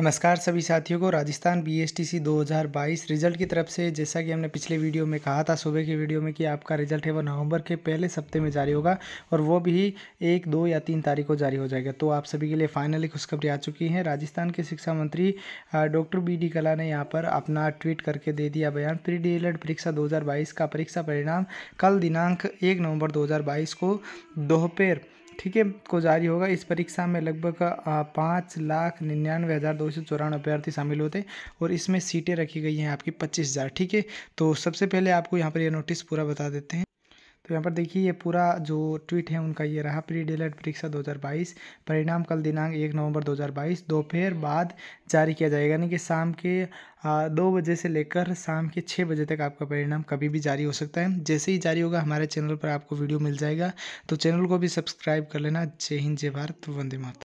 नमस्कार सभी साथियों को राजस्थान बीएसटीसी 2022 रिजल्ट की तरफ से जैसा कि हमने पिछले वीडियो में कहा था सुबह के वीडियो में कि आपका रिजल्ट है वो नवंबर के पहले सप्ते में जारी होगा और वो भी एक दो या तीन तारीख को जारी हो जाएगा तो आप सभी के लिए फाइनली खुशखबरी आ चुकी है राजस्थान के शिक्षा मंत्री डॉक्टर बी डी कला ने यहाँ पर अपना ट्वीट करके दे दिया बयान प्री डी एल परीक्षा दो का परीक्षा परिणाम कल दिनांक एक नवम्बर दो को दोपहर ठीक है को जारी होगा इस परीक्षा में लगभग पाँच लाख निन्यानवे हज़ार दो सौ चौरानवे अभ्यर्थी शामिल होते और इसमें सीटें रखी गई हैं आपकी पच्चीस हज़ार ठीक है तो सबसे पहले आपको यहाँ पर यह नोटिस पूरा बता देते हैं तो यहाँ पर देखिए ये पूरा जो ट्वीट है उनका ये रहा प्री डिलेट परीक्षा 2022 परिणाम कल दिनांक एक नवंबर 2022 दोपहर बाद जारी किया जाएगा यानी कि शाम के दो बजे से लेकर शाम के छः बजे तक आपका परिणाम कभी भी जारी हो सकता है जैसे ही जारी होगा हमारे चैनल पर आपको वीडियो मिल जाएगा तो चैनल को भी सब्सक्राइब कर लेना जय हिंद जय भारत वंदे मातरम